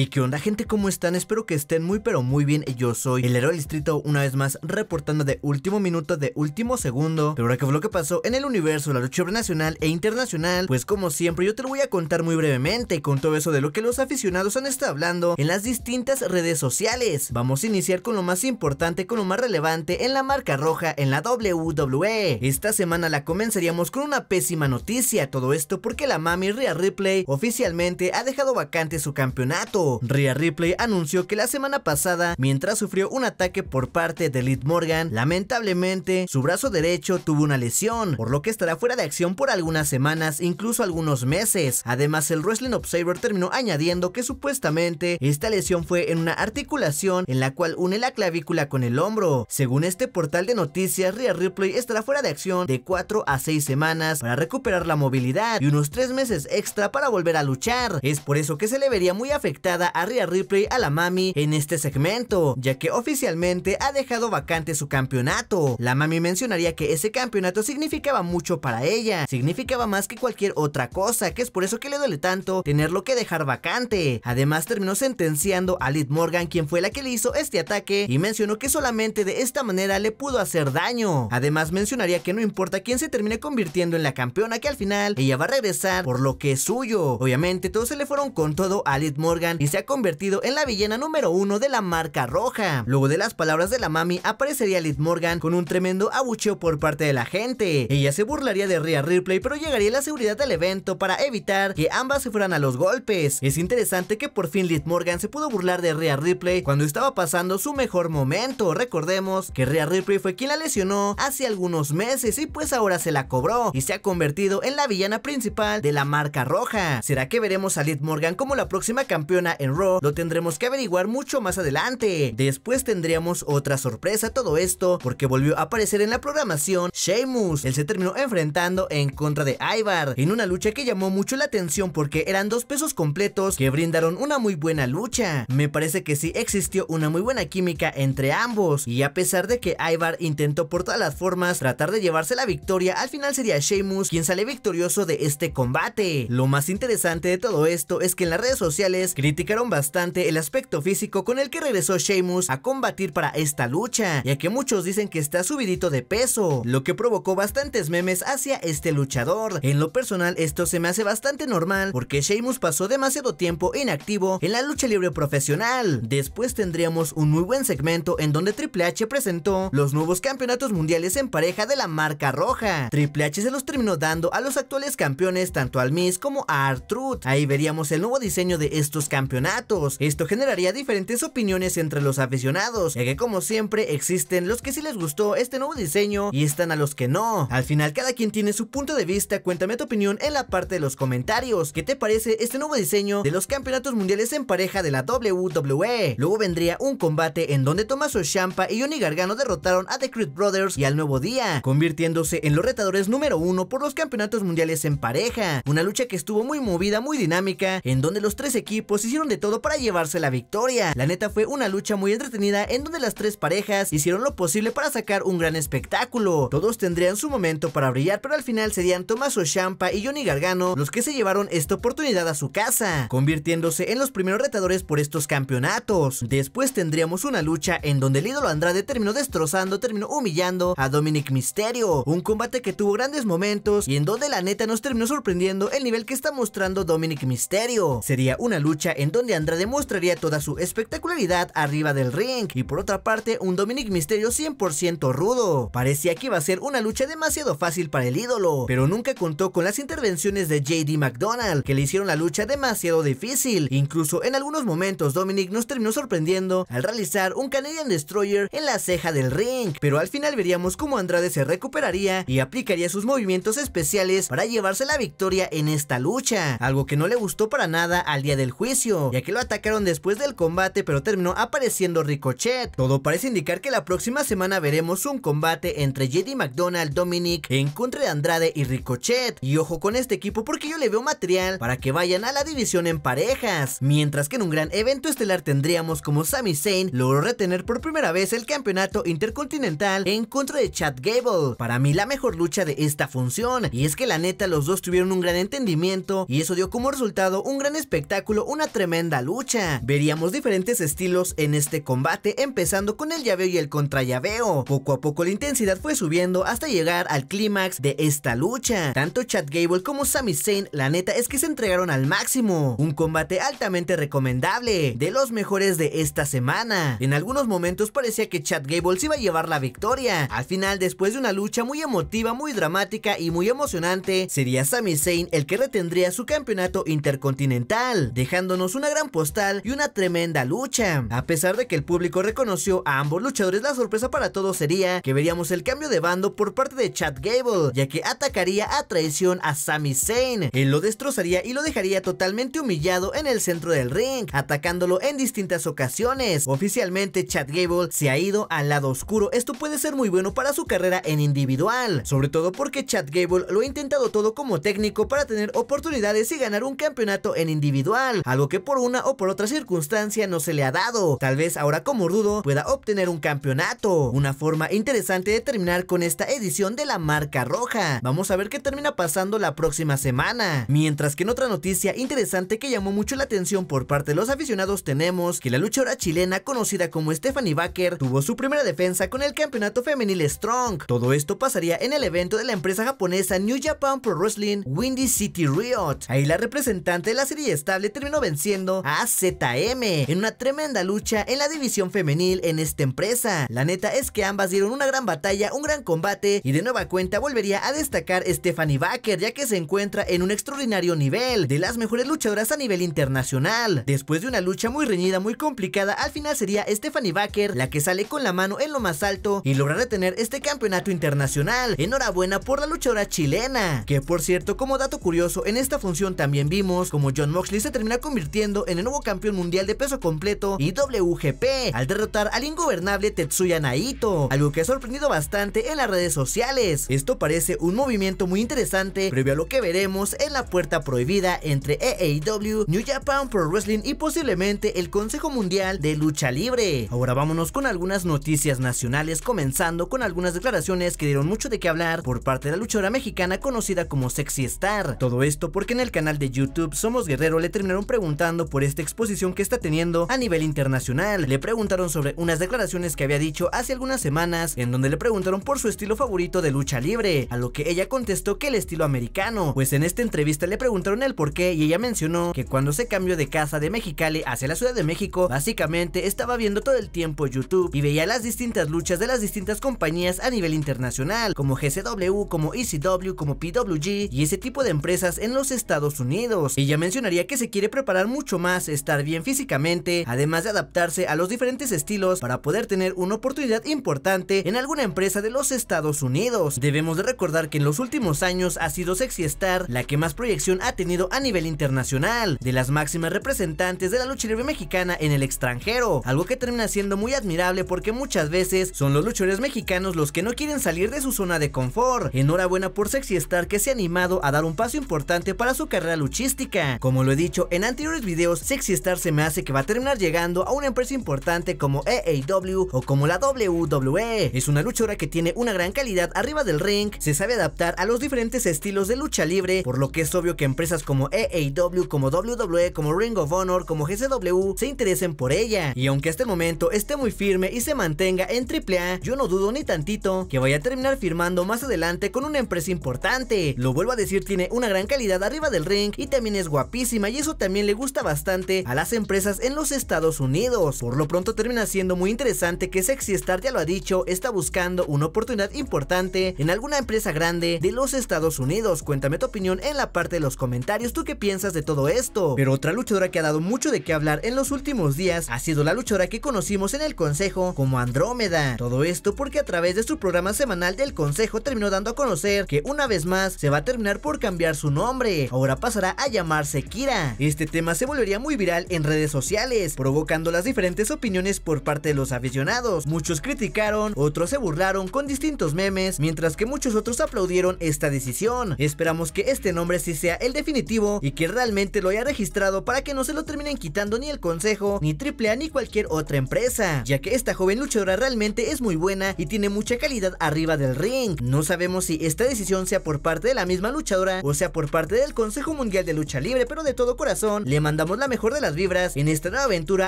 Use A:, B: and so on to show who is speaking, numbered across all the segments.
A: ¿Y qué onda gente? ¿Cómo están? Espero que estén muy pero muy bien Yo soy el héroe del distrito una vez más reportando de último minuto, de último segundo Pero ahora que fue lo que pasó en el universo, la lucha nacional e internacional Pues como siempre yo te lo voy a contar muy brevemente Con todo eso de lo que los aficionados han estado hablando en las distintas redes sociales Vamos a iniciar con lo más importante, con lo más relevante en la marca roja en la WWE Esta semana la comenzaríamos con una pésima noticia Todo esto porque la mami Rhea replay oficialmente ha dejado vacante su campeonato Rhea Ripley anunció que la semana pasada, mientras sufrió un ataque por parte de Lid Morgan, lamentablemente su brazo derecho tuvo una lesión, por lo que estará fuera de acción por algunas semanas, incluso algunos meses. Además, el Wrestling Observer terminó añadiendo que supuestamente esta lesión fue en una articulación en la cual une la clavícula con el hombro. Según este portal de noticias, Rhea Ripley estará fuera de acción de 4 a 6 semanas para recuperar la movilidad y unos 3 meses extra para volver a luchar. Es por eso que se le vería muy afectada a Rhea Ripley a la Mami en este segmento, ya que oficialmente ha dejado vacante su campeonato. La Mami mencionaría que ese campeonato significaba mucho para ella, significaba más que cualquier otra cosa, que es por eso que le duele tanto tenerlo que dejar vacante. Además terminó sentenciando a Lid Morgan, quien fue la que le hizo este ataque, y mencionó que solamente de esta manera le pudo hacer daño. Además mencionaría que no importa quién se termine convirtiendo en la campeona, que al final ella va a regresar por lo que es suyo. Obviamente todos se le fueron con todo a Lid Morgan y se ha convertido en la villana número uno de la marca roja. Luego de las palabras de la mami aparecería Lit Morgan con un tremendo abucheo por parte de la gente. Ella se burlaría de Rhea Ripley pero llegaría la seguridad del evento para evitar que ambas se fueran a los golpes. Es interesante que por fin Lit Morgan se pudo burlar de Rhea Ripley cuando estaba pasando su mejor momento. Recordemos que Rhea Ripley fue quien la lesionó hace algunos meses y pues ahora se la cobró y se ha convertido en la villana principal de la marca roja. ¿Será que veremos a Lit Morgan como la próxima campeona en Raw lo tendremos que averiguar mucho más adelante. Después tendríamos otra sorpresa todo esto porque volvió a aparecer en la programación Sheamus. Él se terminó enfrentando en contra de Ivar en una lucha que llamó mucho la atención porque eran dos pesos completos que brindaron una muy buena lucha. Me parece que sí existió una muy buena química entre ambos y a pesar de que Ivar intentó por todas las formas tratar de llevarse la victoria, al final sería Sheamus quien sale victorioso de este combate. Lo más interesante de todo esto es que en las redes sociales critican criticaron bastante el aspecto físico con el que regresó Sheamus a combatir para esta lucha, ya que muchos dicen que está subidito de peso, lo que provocó bastantes memes hacia este luchador. En lo personal esto se me hace bastante normal porque Sheamus pasó demasiado tiempo inactivo en la lucha libre profesional. Después tendríamos un muy buen segmento en donde Triple H presentó los nuevos campeonatos mundiales en pareja de la marca roja. Triple H se los terminó dando a los actuales campeones tanto al Miz como a Artruth. Ahí veríamos el nuevo diseño de estos campeones campeonatos. Esto generaría diferentes opiniones entre los aficionados, ya que como siempre existen los que sí les gustó este nuevo diseño y están a los que no. Al final cada quien tiene su punto de vista, cuéntame tu opinión en la parte de los comentarios. ¿Qué te parece este nuevo diseño de los campeonatos mundiales en pareja de la WWE? Luego vendría un combate en donde Tommaso Champa y Johnny Gargano derrotaron a The Creed Brothers y al Nuevo Día, convirtiéndose en los retadores número uno por los campeonatos mundiales en pareja. Una lucha que estuvo muy movida, muy dinámica, en donde los tres equipos hicieron de todo para llevarse la victoria. La neta fue una lucha muy entretenida en donde las tres parejas hicieron lo posible para sacar un gran espectáculo. Todos tendrían su momento para brillar, pero al final serían Tomás Ochampa y Johnny Gargano los que se llevaron esta oportunidad a su casa, convirtiéndose en los primeros retadores por estos campeonatos. Después tendríamos una lucha en donde el ídolo Andrade terminó destrozando, terminó humillando a Dominic Misterio, un combate que tuvo grandes momentos y en donde la neta nos terminó sorprendiendo el nivel que está mostrando Dominic Misterio. Sería una lucha en donde Andrade mostraría toda su espectacularidad arriba del ring y por otra parte un Dominic Misterio 100% rudo. Parecía que iba a ser una lucha demasiado fácil para el ídolo, pero nunca contó con las intervenciones de JD McDonald que le hicieron la lucha demasiado difícil. Incluso en algunos momentos Dominic nos terminó sorprendiendo al realizar un Canadian Destroyer en la ceja del ring, pero al final veríamos cómo Andrade se recuperaría y aplicaría sus movimientos especiales para llevarse la victoria en esta lucha, algo que no le gustó para nada al día del juicio ya que lo atacaron después del combate pero terminó apareciendo Ricochet. Todo parece indicar que la próxima semana veremos un combate entre Jedi McDonald, Dominic en contra de Andrade y Ricochet. Y ojo con este equipo porque yo le veo material para que vayan a la división en parejas. Mientras que en un gran evento estelar tendríamos como Sami Zayn logró retener por primera vez el campeonato intercontinental en contra de Chad Gable. Para mí la mejor lucha de esta función. Y es que la neta los dos tuvieron un gran entendimiento y eso dio como resultado un gran espectáculo, una tremenda tremenda lucha. Veríamos diferentes estilos en este combate, empezando con el llaveo y el contrallaveo. Poco a poco la intensidad fue subiendo hasta llegar al clímax de esta lucha. Tanto Chad Gable como Sami Zayn, la neta es que se entregaron al máximo. Un combate altamente recomendable, de los mejores de esta semana. En algunos momentos parecía que Chad Gable se iba a llevar la victoria. Al final, después de una lucha muy emotiva, muy dramática y muy emocionante, sería Sami Zayn el que retendría su campeonato intercontinental, dejándonos un una gran postal y una tremenda lucha. A pesar de que el público reconoció a ambos luchadores, la sorpresa para todos sería que veríamos el cambio de bando por parte de Chad Gable, ya que atacaría a traición a Sami Zayn. Él lo destrozaría y lo dejaría totalmente humillado en el centro del ring, atacándolo en distintas ocasiones. Oficialmente Chad Gable se ha ido al lado oscuro, esto puede ser muy bueno para su carrera en individual, sobre todo porque Chad Gable lo ha intentado todo como técnico para tener oportunidades y ganar un campeonato en individual, algo que por una o por otra circunstancia no se le ha dado. Tal vez ahora como rudo pueda obtener un campeonato. Una forma interesante de terminar con esta edición de la marca roja. Vamos a ver qué termina pasando la próxima semana. Mientras que en otra noticia interesante que llamó mucho la atención por parte de los aficionados tenemos que la luchadora chilena conocida como Stephanie Baker tuvo su primera defensa con el campeonato femenil Strong. Todo esto pasaría en el evento de la empresa japonesa New Japan Pro Wrestling Windy City Riot. Ahí la representante de la serie estable terminó venciendo a ZM en una tremenda lucha en la división femenil en esta empresa. La neta es que ambas dieron una gran batalla, un gran combate y de nueva cuenta volvería a destacar Stephanie Baker ya que se encuentra en un extraordinario nivel, de las mejores luchadoras a nivel internacional. Después de una lucha muy reñida, muy complicada, al final sería Stephanie Baker la que sale con la mano en lo más alto y logra retener este campeonato internacional. Enhorabuena por la luchadora chilena, que por cierto como dato curioso en esta función también vimos como John Moxley se termina convirtiendo en el nuevo campeón mundial de peso completo y WGP al derrotar al ingobernable Tetsuya Naito, algo que ha sorprendido bastante en las redes sociales. Esto parece un movimiento muy interesante previo a lo que veremos en la puerta prohibida entre EAW, New Japan Pro Wrestling y posiblemente el Consejo Mundial de Lucha Libre. Ahora vámonos con algunas noticias nacionales comenzando con algunas declaraciones que dieron mucho de qué hablar por parte de la luchadora mexicana conocida como Sexy Star. Todo esto porque en el canal de YouTube Somos Guerrero le terminaron preguntando por esta exposición que está teniendo a nivel internacional. Le preguntaron sobre unas declaraciones que había dicho hace algunas semanas, en donde le preguntaron por su estilo favorito de lucha libre, a lo que ella contestó que el estilo americano, pues en esta entrevista le preguntaron el por qué y ella mencionó que cuando se cambió de casa de Mexicali hacia la Ciudad de México, básicamente estaba viendo todo el tiempo YouTube y veía las distintas luchas de las distintas compañías a nivel internacional, como GCW, como ECW, como PWG y ese tipo de empresas en los Estados Unidos. y Ella mencionaría que se quiere preparar mucho más estar bien físicamente, además de adaptarse a los diferentes estilos para poder tener una oportunidad importante en alguna empresa de los Estados Unidos. Debemos de recordar que en los últimos años ha sido Sexy Star la que más proyección ha tenido a nivel internacional, de las máximas representantes de la lucha libre mexicana en el extranjero, algo que termina siendo muy admirable porque muchas veces son los luchadores mexicanos los que no quieren salir de su zona de confort. Enhorabuena por Sexy Star que se ha animado a dar un paso importante para su carrera luchística. Como lo he dicho en anteriores videos, Sexy Star se me hace que va a terminar llegando a una empresa importante como EAW o como la WWE. Es una luchadora que tiene una gran calidad arriba del ring, se sabe adaptar a los diferentes estilos de lucha libre, por lo que es obvio que empresas como EAW, como WWE, como Ring of Honor, como GCW se interesen por ella. Y aunque este momento esté muy firme y se mantenga en AAA, yo no dudo ni tantito que vaya a terminar firmando más adelante con una empresa importante. Lo vuelvo a decir, tiene una gran calidad arriba del ring y también es guapísima y eso también le gusta bastante a las empresas en los Estados Unidos. Por lo pronto termina siendo muy interesante que Sexy Star, ya lo ha dicho, está buscando una oportunidad importante en alguna empresa grande de los Estados Unidos. Cuéntame tu opinión en la parte de los comentarios, ¿tú qué piensas de todo esto? Pero otra luchadora que ha dado mucho de qué hablar en los últimos días ha sido la luchadora que conocimos en el consejo como Andrómeda. Todo esto porque a través de su programa semanal del consejo terminó dando a conocer que una vez más se va a terminar por cambiar su nombre. Ahora pasará a llamarse Kira. Este tema se volvería muy viral en redes sociales, provocando las diferentes opiniones por parte de los aficionados. Muchos criticaron, otros se burlaron con distintos memes, mientras que muchos otros aplaudieron esta decisión. Esperamos que este nombre sí sea el definitivo y que realmente lo haya registrado para que no se lo terminen quitando ni el consejo, ni AAA, ni cualquier otra empresa, ya que esta joven luchadora realmente es muy buena y tiene mucha calidad arriba del ring. No sabemos si esta decisión sea por parte de la misma luchadora o sea por parte del Consejo Mundial de Lucha Libre, pero de todo corazón le mandamos Damos la mejor de las vibras en esta nueva aventura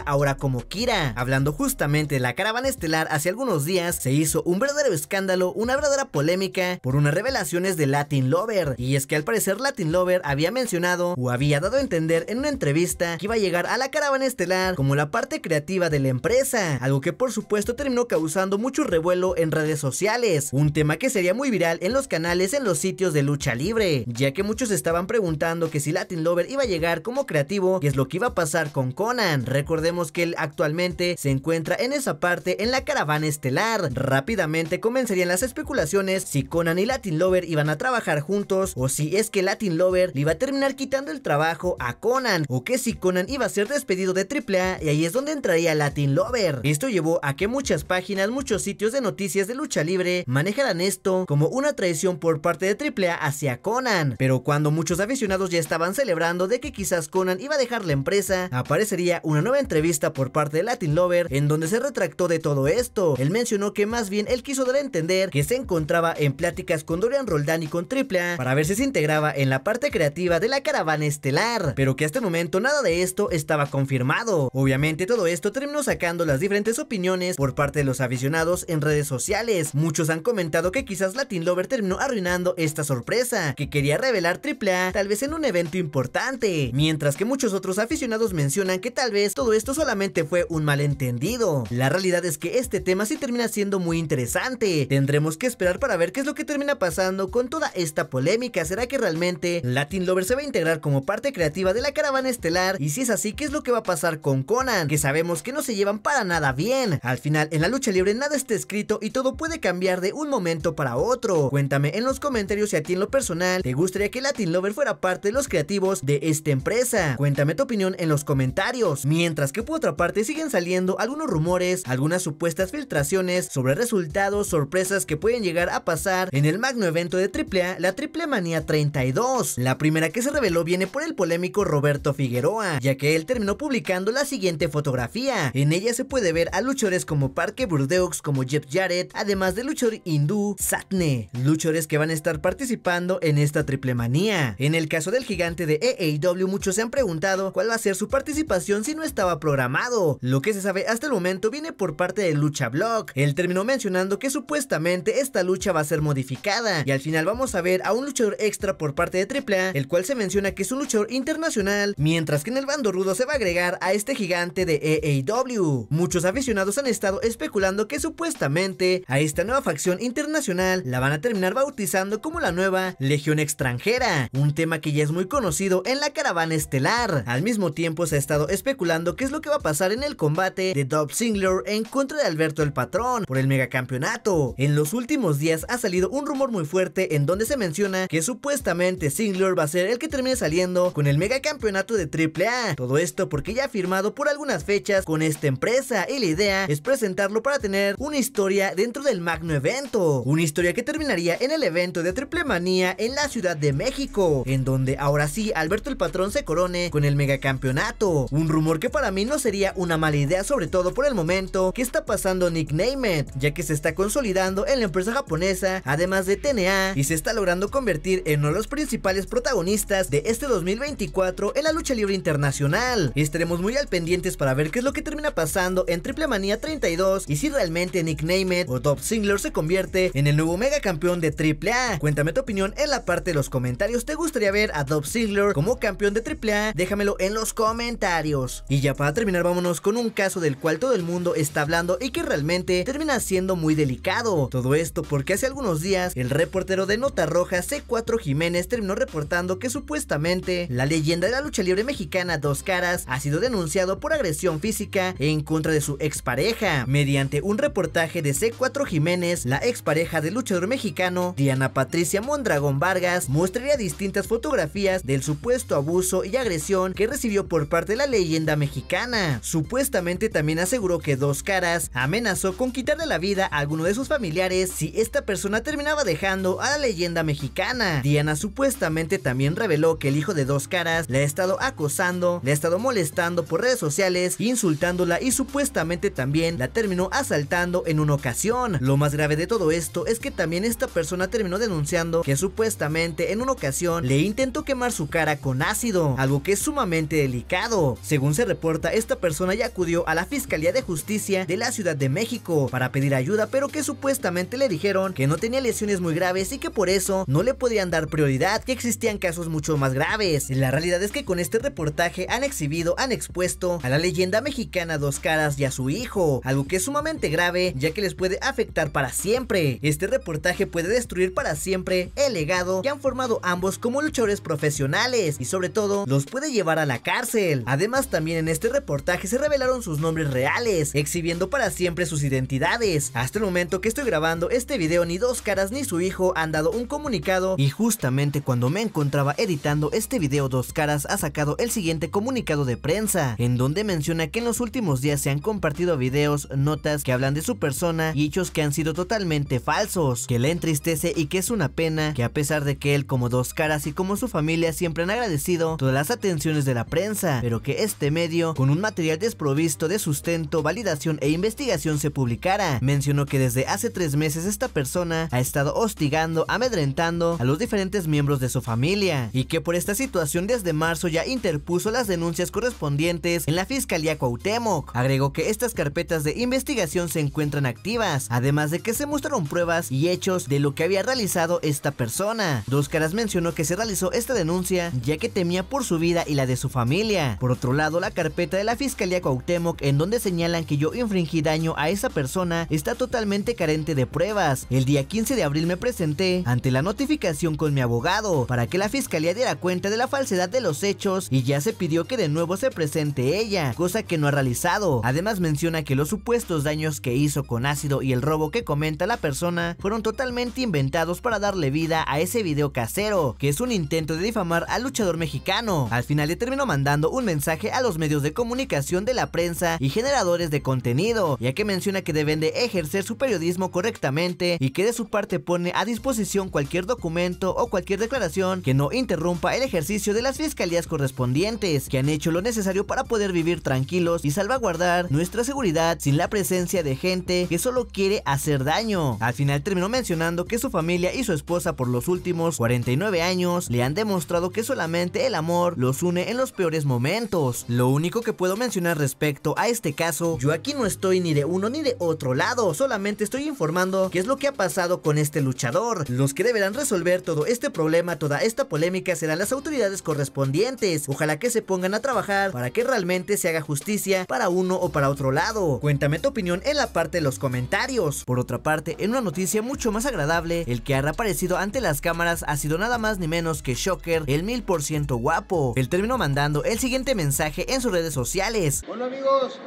A: ahora como Kira. Hablando justamente de la caravana estelar hace algunos días, se hizo un verdadero escándalo, una verdadera polémica por unas revelaciones de Latin Lover. Y es que al parecer Latin Lover había mencionado o había dado a entender en una entrevista que iba a llegar a la caravana estelar como la parte creativa de la empresa, algo que por supuesto terminó causando mucho revuelo en redes sociales, un tema que sería muy viral en los canales en los sitios de lucha libre, ya que muchos estaban preguntando que si Latin Lover iba a llegar como creativo es lo que iba a pasar con Conan. Recordemos que él actualmente se encuentra en esa parte en la caravana estelar. Rápidamente comenzarían las especulaciones si Conan y Latin Lover iban a trabajar juntos o si es que Latin Lover le iba a terminar quitando el trabajo a Conan o que si Conan iba a ser despedido de AAA y ahí es donde entraría Latin Lover. Esto llevó a que muchas páginas, muchos sitios de noticias de lucha libre manejaran esto como una traición por parte de AAA hacia Conan. Pero cuando muchos aficionados ya estaban celebrando de que quizás Conan iba a dejar la empresa, aparecería una nueva entrevista por parte de Latin Lover en donde se retractó de todo esto. Él mencionó que más bien él quiso dar a entender que se encontraba en pláticas con Dorian Roldán y con A para ver si se integraba en la parte creativa de la caravana estelar, pero que hasta el momento nada de esto estaba confirmado. Obviamente todo esto terminó sacando las diferentes opiniones por parte de los aficionados en redes sociales. Muchos han comentado que quizás Latin Lover terminó arruinando esta sorpresa, que quería revelar A tal vez en un evento importante, mientras que muchos otros aficionados mencionan que tal vez todo esto solamente fue un malentendido. La realidad es que este tema sí termina siendo muy interesante. Tendremos que esperar para ver qué es lo que termina pasando con toda esta polémica. ¿Será que realmente Latin Lover se va a integrar como parte creativa de la caravana estelar? Y si es así, ¿qué es lo que va a pasar con Conan? Que sabemos que no se llevan para nada bien. Al final, en la lucha libre nada está escrito y todo puede cambiar de un momento para otro. Cuéntame en los comentarios si a ti en lo personal te gustaría que Latin Lover fuera parte de los creativos de esta empresa. Cuéntame Dame tu opinión en los comentarios. Mientras que por otra parte siguen saliendo algunos rumores, algunas supuestas filtraciones sobre resultados, sorpresas que pueden llegar a pasar en el magno evento de AAA, la Triple Manía 32. La primera que se reveló viene por el polémico Roberto Figueroa, ya que él terminó publicando la siguiente fotografía. En ella se puede ver a luchadores como Parque Brudeux, como Jeff Jarrett, además de luchador hindú Satne, luchadores que van a estar participando en esta Triple Manía. En el caso del gigante de EAW, muchos se han preguntado cuál va a ser su participación si no estaba programado. Lo que se sabe hasta el momento viene por parte de Lucha Blog. Él terminó mencionando que supuestamente esta lucha va a ser modificada y al final vamos a ver a un luchador extra por parte de AAA, el cual se menciona que es un luchador internacional, mientras que en el bando rudo se va a agregar a este gigante de EAW. Muchos aficionados han estado especulando que supuestamente a esta nueva facción internacional la van a terminar bautizando como la nueva Legión Extranjera, un tema que ya es muy conocido en la caravana estelar. Al mismo tiempo se ha estado especulando qué es lo que va a pasar en el combate de Doug Singler en contra de Alberto el Patrón por el megacampeonato. En los últimos días ha salido un rumor muy fuerte en donde se menciona que supuestamente Singler va a ser el que termine saliendo con el mega campeonato de A. Todo esto porque ya ha firmado por algunas fechas con esta empresa y la idea es presentarlo para tener una historia dentro del magno evento. Una historia que terminaría en el evento de Triple Manía en la Ciudad de México, en donde ahora sí Alberto el Patrón se corone con el el megacampeonato. Un rumor que para mí no sería una mala idea, sobre todo por el momento que está pasando Nick Named, ya que se está consolidando en la empresa japonesa, además de TNA, y se está logrando convertir en uno de los principales protagonistas de este 2024 en la lucha libre internacional. Estaremos muy al pendientes para ver qué es lo que termina pasando en Triple Manía 32 y si realmente Nick Named o Top Singler se convierte en el nuevo megacampeón de AAA. Cuéntame tu opinión en la parte de los comentarios. ¿Te gustaría ver a Top Singler como campeón de AAA? Déjame en los comentarios. Y ya para terminar, vámonos con un caso del cual todo el mundo está hablando y que realmente termina siendo muy delicado. Todo esto porque hace algunos días el reportero de Nota Roja C4 Jiménez terminó reportando que supuestamente la leyenda de la lucha libre mexicana Dos Caras ha sido denunciado por agresión física en contra de su expareja. Mediante un reportaje de C4 Jiménez, la expareja del luchador mexicano Diana Patricia Mondragón Vargas mostraría distintas fotografías del supuesto abuso y agresión que recibió por parte de la leyenda mexicana. Supuestamente también aseguró que Dos Caras amenazó con quitarle la vida a alguno de sus familiares si esta persona terminaba dejando a la leyenda mexicana. Diana supuestamente también reveló que el hijo de Dos Caras Le ha estado acosando, le ha estado molestando por redes sociales, insultándola y supuestamente también la terminó asaltando en una ocasión. Lo más grave de todo esto es que también esta persona terminó denunciando que supuestamente en una ocasión le intentó quemar su cara con ácido, algo que es sumamente delicado. Según se reporta, esta persona ya acudió a la Fiscalía de Justicia de la Ciudad de México para pedir ayuda, pero que supuestamente le dijeron que no tenía lesiones muy graves y que por eso no le podían dar prioridad, que existían casos mucho más graves. La realidad es que con este reportaje han exhibido, han expuesto a la leyenda mexicana Dos Caras y a su hijo, algo que es sumamente grave ya que les puede afectar para siempre. Este reportaje puede destruir para siempre el legado que han formado ambos como luchadores profesionales y sobre todo los puede llevar llevar a la cárcel. Además, también en este reportaje se revelaron sus nombres reales, exhibiendo para siempre sus identidades. Hasta el momento que estoy grabando este video, ni dos caras ni su hijo han dado un comunicado y justamente cuando me encontraba editando este video, dos caras ha sacado el siguiente comunicado de prensa, en donde menciona que en los últimos días se han compartido videos, notas que hablan de su persona y hechos que han sido totalmente falsos, que le entristece y que es una pena que a pesar de que él como dos caras y como su familia siempre han agradecido todas las atenciones de la prensa, pero que este medio, con un material desprovisto de sustento, validación e investigación se publicara. Mencionó que desde hace tres meses esta persona ha estado hostigando, amedrentando a los diferentes miembros de su familia y que por esta situación desde marzo ya interpuso las denuncias correspondientes en la Fiscalía Cuauhtémoc. Agregó que estas carpetas de investigación se encuentran activas, además de que se mostraron pruebas y hechos de lo que había realizado esta persona. Dos Caras mencionó que se realizó esta denuncia ya que temía por su vida y la de su familia. Por otro lado, la carpeta de la Fiscalía Cuauhtémoc, en donde señalan que yo infringí daño a esa persona, está totalmente carente de pruebas. El día 15 de abril me presenté ante la notificación con mi abogado para que la Fiscalía diera cuenta de la falsedad de los hechos y ya se pidió que de nuevo se presente ella, cosa que no ha realizado. Además menciona que los supuestos daños que hizo con ácido y el robo que comenta la persona fueron totalmente inventados para darle vida a ese video casero, que es un intento de difamar al luchador mexicano. Al final terminó mandando un mensaje a los medios de comunicación de la prensa y generadores de contenido, ya que menciona que deben de ejercer su periodismo correctamente y que de su parte pone a disposición cualquier documento o cualquier declaración que no interrumpa el ejercicio de las fiscalías correspondientes, que han hecho lo necesario para poder vivir tranquilos y salvaguardar nuestra seguridad sin la presencia de gente que solo quiere hacer daño. Al final terminó mencionando que su familia y su esposa por los últimos 49 años le han demostrado que solamente el amor los une en los peores momentos. Lo único que puedo mencionar respecto a este caso, yo aquí no estoy ni de uno ni de otro lado, solamente estoy informando qué es lo que ha pasado con este luchador. Los que deberán resolver todo este problema, toda esta polémica serán las autoridades correspondientes. Ojalá que se pongan a trabajar para que realmente se haga justicia para uno o para otro lado. Cuéntame tu opinión en la parte de los comentarios. Por otra parte, en una noticia mucho más agradable, el que ha reaparecido ante las cámaras ha sido nada más ni menos que Shocker, el mil por ciento guapo. El término mandando el siguiente mensaje en sus redes sociales. Hola amigos,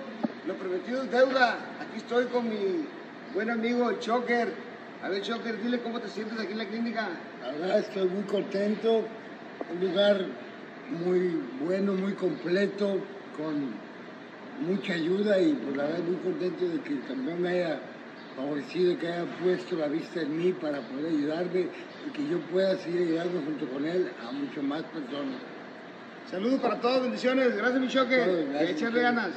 A: lo prometido es deuda. Aquí estoy con mi buen amigo Choker. A ver Choker, dile cómo te sientes aquí en la clínica. La verdad estoy muy contento. Un lugar muy bueno, muy completo, con mucha ayuda y por pues, la verdad muy contento de que también me haya favorecido, que haya puesto la vista en mí para poder ayudarme y que yo pueda seguir ayudando junto con él a mucho más personas. Saludos para todos, bendiciones. Gracias, mi Echarle ganas.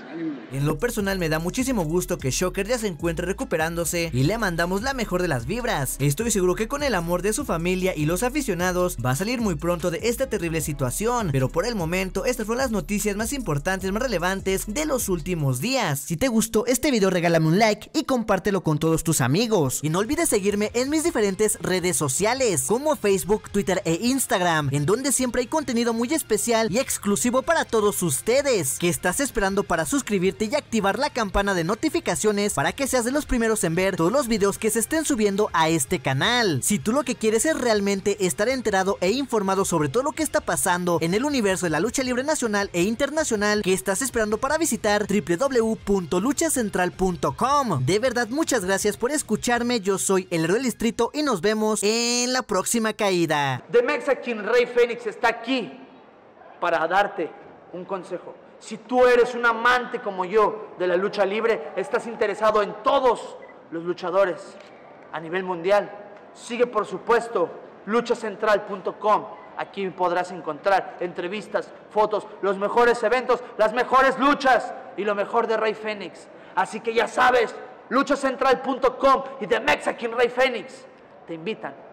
A: En lo personal, me da muchísimo gusto que Shocker ya se encuentre recuperándose y le mandamos la mejor de las vibras. Estoy seguro que con el amor de su familia y los aficionados va a salir muy pronto de esta terrible situación. Pero por el momento, estas fueron las noticias más importantes, más relevantes de los últimos días. Si te gustó este video, regálame un like y compártelo con todos tus amigos. Y no olvides seguirme en mis diferentes redes sociales, como Facebook, Twitter e Instagram, en donde siempre hay contenido muy especial y exclusivo para todos ustedes. Que estás esperando para suscribirte y activar la campana de notificaciones para que seas de los primeros en ver todos los videos que se estén subiendo a este canal? Si tú lo que quieres es realmente estar enterado e informado sobre todo lo que está pasando en el universo de la lucha libre nacional e internacional, que estás esperando para visitar www.luchacentral.com? De verdad, muchas gracias por escucharme. Yo soy el héroe del distrito y nos vemos en la próxima caída. The Mexican Rey Fénix está aquí para darte un consejo. Si tú eres un amante como yo de la lucha libre, estás interesado en todos los luchadores a nivel mundial, sigue por supuesto luchacentral.com. Aquí podrás encontrar entrevistas, fotos, los mejores eventos, las mejores luchas y lo mejor de Rey Fénix. Así que ya sabes, luchacentral.com y de Mexican Rey Fénix te invitan